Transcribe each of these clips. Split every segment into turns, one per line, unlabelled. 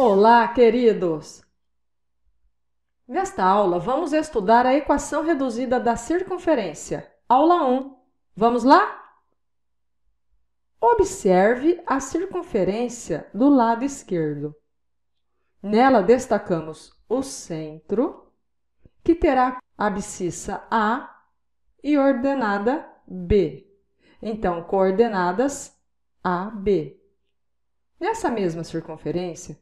Olá, queridos! Nesta aula, vamos estudar a equação reduzida da circunferência. Aula 1. Vamos lá? Observe a circunferência do lado esquerdo. Nela destacamos o centro, que terá abscissa A e ordenada B. Então, coordenadas A, B. Nessa mesma circunferência,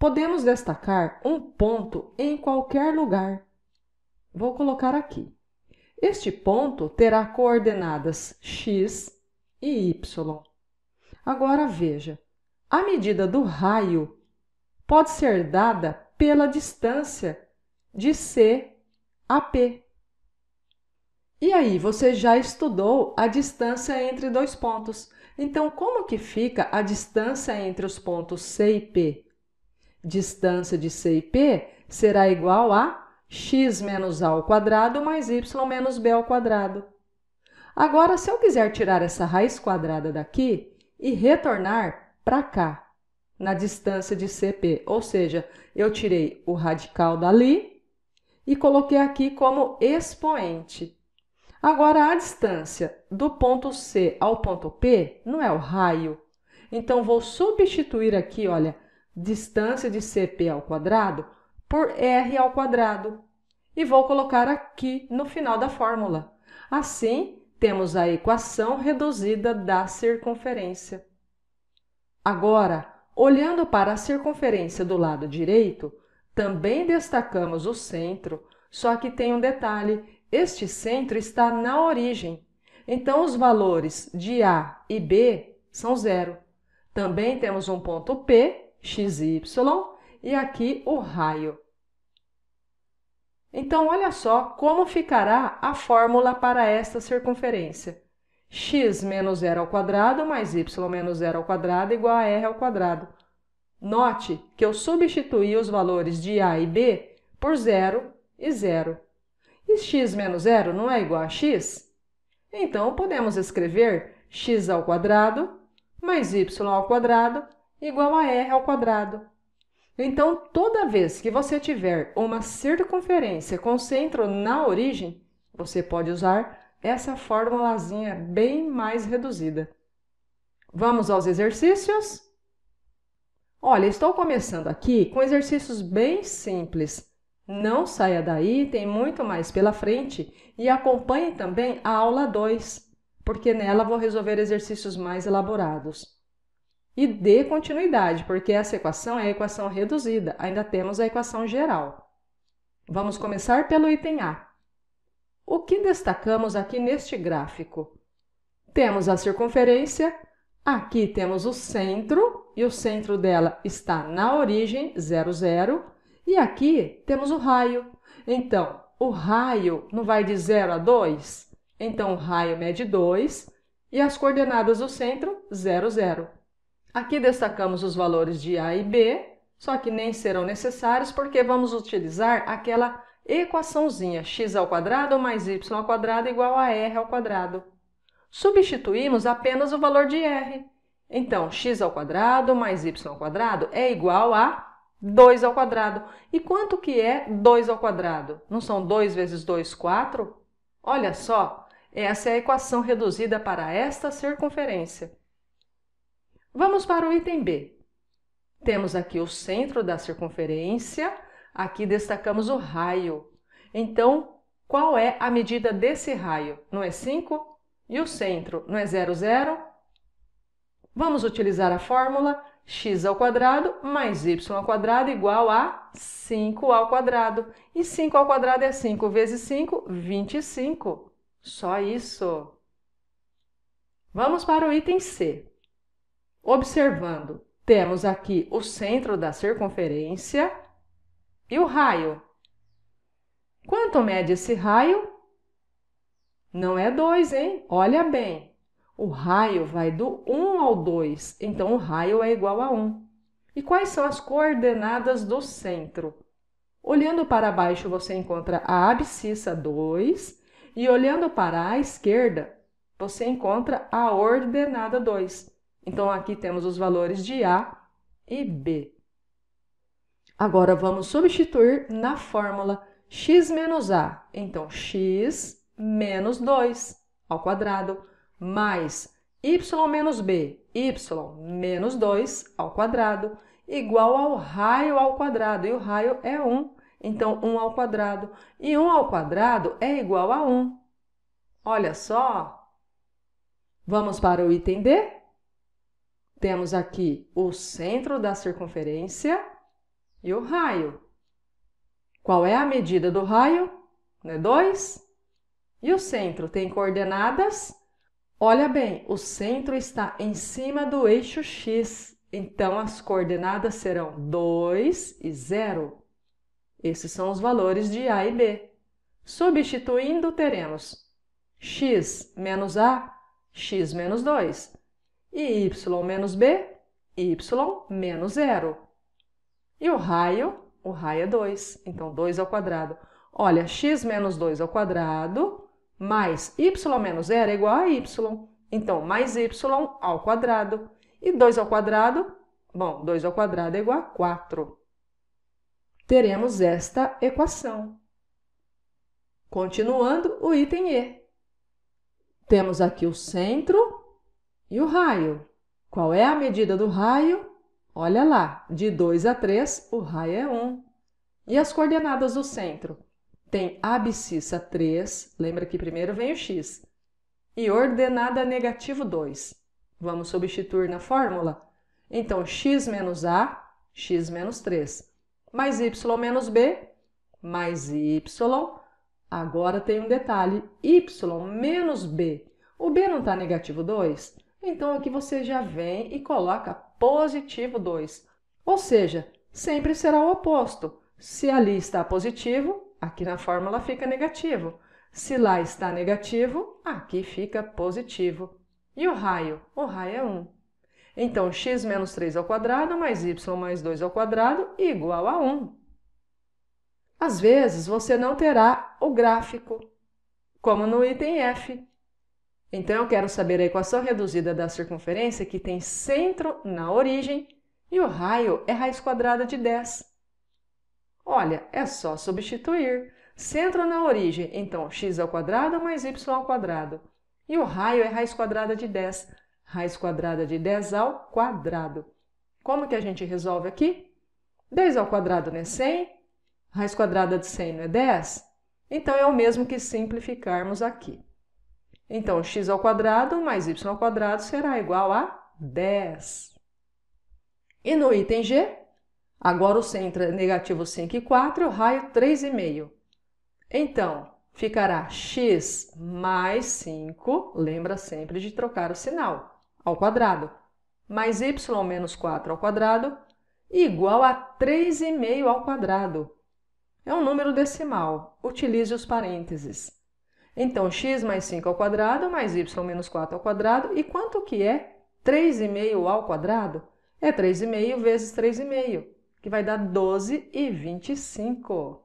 Podemos destacar um ponto em qualquer lugar. Vou colocar aqui. Este ponto terá coordenadas x e y. Agora veja, a medida do raio pode ser dada pela distância de C a P. E aí, você já estudou a distância entre dois pontos. Então, como que fica a distância entre os pontos C e P? distância de C e P será igual a x menos a ao quadrado mais y menos b ao quadrado. Agora, se eu quiser tirar essa raiz quadrada daqui e retornar para cá, na distância de CP, ou seja, eu tirei o radical dali e coloquei aqui como expoente. Agora, a distância do ponto C ao ponto P não é o raio. Então, vou substituir aqui, olha, distância de CP ao quadrado por R ao quadrado e vou colocar aqui no final da fórmula. Assim, temos a equação reduzida da circunferência. Agora, olhando para a circunferência do lado direito, também destacamos o centro, só que tem um detalhe, este centro está na origem. Então, os valores de A e B são zero. Também temos um ponto P XY e aqui o raio. Então, olha só como ficará a fórmula para esta circunferência. x menos zero ao quadrado mais y menos zero ao quadrado igual a r ao quadrado. Note que eu substituí os valores de a e b por zero e zero. E x menos zero não é igual a x? Então, podemos escrever x ao quadrado mais y ao quadrado igual a r ao quadrado. Então, toda vez que você tiver uma circunferência com centro na origem, você pode usar essa formulazinha bem mais reduzida. Vamos aos exercícios? Olha, estou começando aqui com exercícios bem simples. Não saia daí, tem muito mais pela frente e acompanhe também a aula 2, porque nela vou resolver exercícios mais elaborados e dê continuidade, porque essa equação é a equação reduzida, ainda temos a equação geral. Vamos começar pelo item A. O que destacamos aqui neste gráfico? Temos a circunferência, aqui temos o centro, e o centro dela está na origem, 0, 0, e aqui temos o raio. Então, o raio não vai de 0 a 2? Então, o raio mede 2 e as coordenadas do centro, 0, 0. Aqui destacamos os valores de A e B, só que nem serão necessários porque vamos utilizar aquela equaçãozinha x ao quadrado mais y ao quadrado igual a r ao quadrado. Substituímos apenas o valor de r. Então, x ao quadrado mais y ao quadrado é igual a 2 ao quadrado. E quanto que é 2 ao quadrado? Não são 2 vezes 2, 4? Olha só, essa é a equação reduzida para esta circunferência. Vamos para o item B. Temos aqui o centro da circunferência, aqui destacamos o raio. Então, qual é a medida desse raio? Não é 5? E o centro? Não é 0, 0? Vamos utilizar a fórmula x ao quadrado mais y ao quadrado igual a 5 ao quadrado. E 5 ao quadrado é 5 vezes 5, 25. Só isso. Vamos para o item C. Observando, temos aqui o centro da circunferência e o raio. Quanto mede esse raio? Não é 2, hein? Olha bem. O raio vai do 1 um ao 2, então o raio é igual a 1. Um. E quais são as coordenadas do centro? Olhando para baixo, você encontra a abscissa 2 e olhando para a esquerda, você encontra a ordenada 2. Então aqui temos os valores de A e B. Agora vamos substituir na fórmula x menos a. Então x menos 2 ao quadrado mais y menos b, y menos 2 ao quadrado igual ao raio ao quadrado e o raio é 1. Então 1 ao quadrado e 1 ao quadrado é igual a 1. Olha só. Vamos para o item D. Temos aqui o centro da circunferência e o raio. Qual é a medida do raio? Não é 2? E o centro tem coordenadas? Olha bem, o centro está em cima do eixo X, então as coordenadas serão 2 e 0. Esses são os valores de A e B. Substituindo, teremos x menos a, x menos 2. E y menos b, y menos zero. E o raio, o raio é 2, então 2 ao quadrado. Olha, x menos 2 ao quadrado mais y menos zero é igual a y. Então, mais y ao quadrado. E 2 ao quadrado, bom, 2 ao quadrado é igual a 4. Teremos esta equação. Continuando o item E. Temos aqui o centro e o raio? Qual é a medida do raio? Olha lá, de 2 a 3, o raio é 1. E as coordenadas do centro? Tem abscissa 3, lembra que primeiro vem o x, e ordenada negativo 2. Vamos substituir na fórmula? Então, x menos a, x menos 3, mais y menos b, mais y. Agora tem um detalhe, y menos b. O b não está negativo 2? Então aqui você já vem e coloca positivo 2. Ou seja, sempre será o oposto. Se ali está positivo, aqui na fórmula fica negativo. Se lá está negativo, aqui fica positivo. E o raio? O raio é 1. Então, x menos 3 ao quadrado mais y mais 2 ao quadrado igual a 1. Às vezes, você não terá o gráfico, como no item F. Então eu quero saber a equação reduzida da circunferência que tem centro na origem e o raio é raiz quadrada de 10. Olha, é só substituir. Centro na origem, então x mais y E o raio é raiz quadrada de 10. Raiz quadrada de 10 ao quadrado. Como que a gente resolve aqui? 10 ao quadrado não é 100, raiz quadrada de 100 não é 10? Então é o mesmo que simplificarmos aqui. Então, x ao quadrado mais y ao quadrado será igual a 10. E no item G, agora o centro é negativo 5 e 4, o raio 3,5. Então, ficará x mais 5, lembra sempre de trocar o sinal, ao quadrado, mais y menos 4 ao quadrado, igual a 3,5 ao quadrado. É um número decimal, utilize os parênteses. Então, x mais 5 ao quadrado mais y menos 4 ao quadrado. E quanto que é 3,5 ao quadrado? É 3,5 vezes 3,5, que vai dar 12,25. e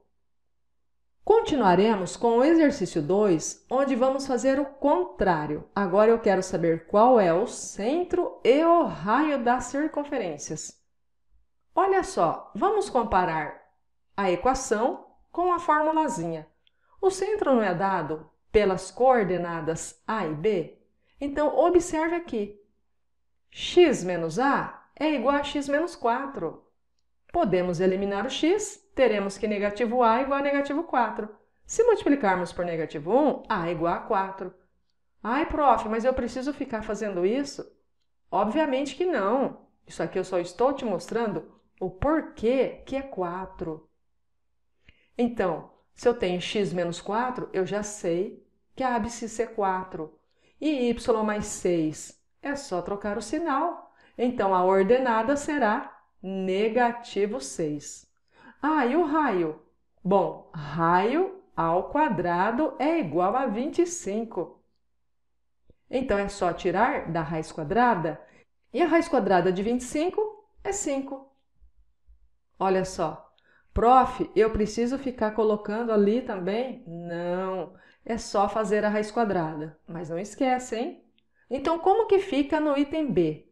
Continuaremos com o exercício 2, onde vamos fazer o contrário. Agora eu quero saber qual é o centro e o raio das circunferências. Olha só, vamos comparar a equação com a formulazinha. O centro não é dado pelas coordenadas A e B? Então, observe aqui. x menos A é igual a x menos 4. Podemos eliminar o x, teremos que negativo A é igual a negativo 4. Se multiplicarmos por negativo 1, A é igual a 4. Ai, prof, mas eu preciso ficar fazendo isso? Obviamente que não. Isso aqui eu só estou te mostrando o porquê que é 4. Então, se eu tenho x menos 4, eu já sei que a abscissa é 4 e y mais 6. É só trocar o sinal. Então, a ordenada será negativo 6. Ah, e o raio? Bom, raio ao quadrado é igual a 25. Então, é só tirar da raiz quadrada. E a raiz quadrada de 25 é 5. Olha só. Prof, eu preciso ficar colocando ali também? Não é só fazer a raiz quadrada. Mas não esquece, hein? Então, como que fica no item B?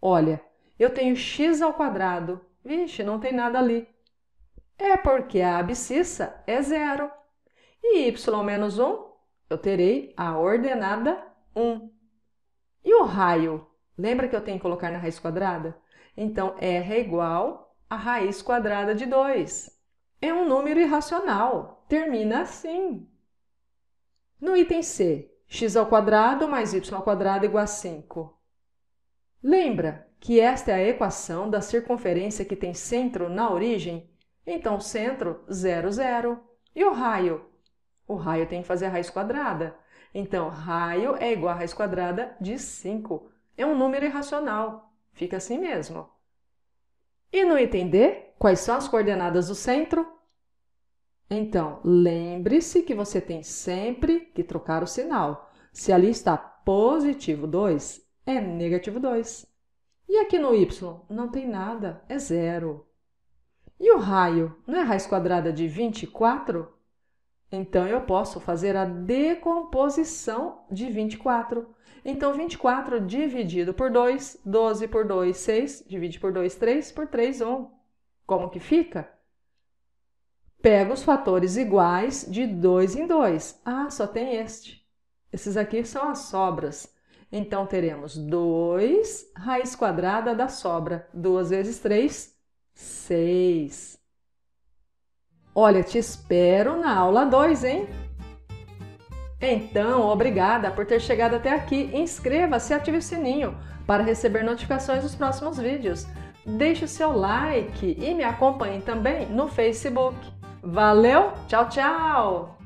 Olha, eu tenho x ao quadrado. Vixe, não tem nada ali. É porque a abscissa é zero. E y menos 1, eu terei a ordenada 1. E o raio? Lembra que eu tenho que colocar na raiz quadrada? Então, R é igual a raiz quadrada de 2. É um número irracional. Termina assim. No item C, x ao quadrado mais y ao quadrado igual a 5. Lembra que esta é a equação da circunferência que tem centro na origem? Então, centro, 0, 0. E o raio? O raio tem que fazer a raiz quadrada. Então, raio é igual a raiz quadrada de 5. É um número irracional. Fica assim mesmo. E no item D, quais são as coordenadas do centro? Então, lembre-se que você tem sempre que trocar o sinal. Se ali está positivo 2, é negativo 2. E aqui no y não tem nada, é zero. E o raio? Não é raiz quadrada de 24? Então eu posso fazer a decomposição de 24. Então 24 dividido por 2, 12 por 2, 6, divide por 2, 3, por 3, 1. Como que fica? Pega os fatores iguais de dois em dois. Ah, só tem este. Esses aqui são as sobras. Então, teremos 2 raiz quadrada da sobra. 2 vezes 3, 6. Olha, te espero na aula 2, hein? Então, obrigada por ter chegado até aqui. Inscreva-se e ative o sininho para receber notificações dos próximos vídeos. Deixe o seu like e me acompanhe também no Facebook. Valeu, tchau, tchau!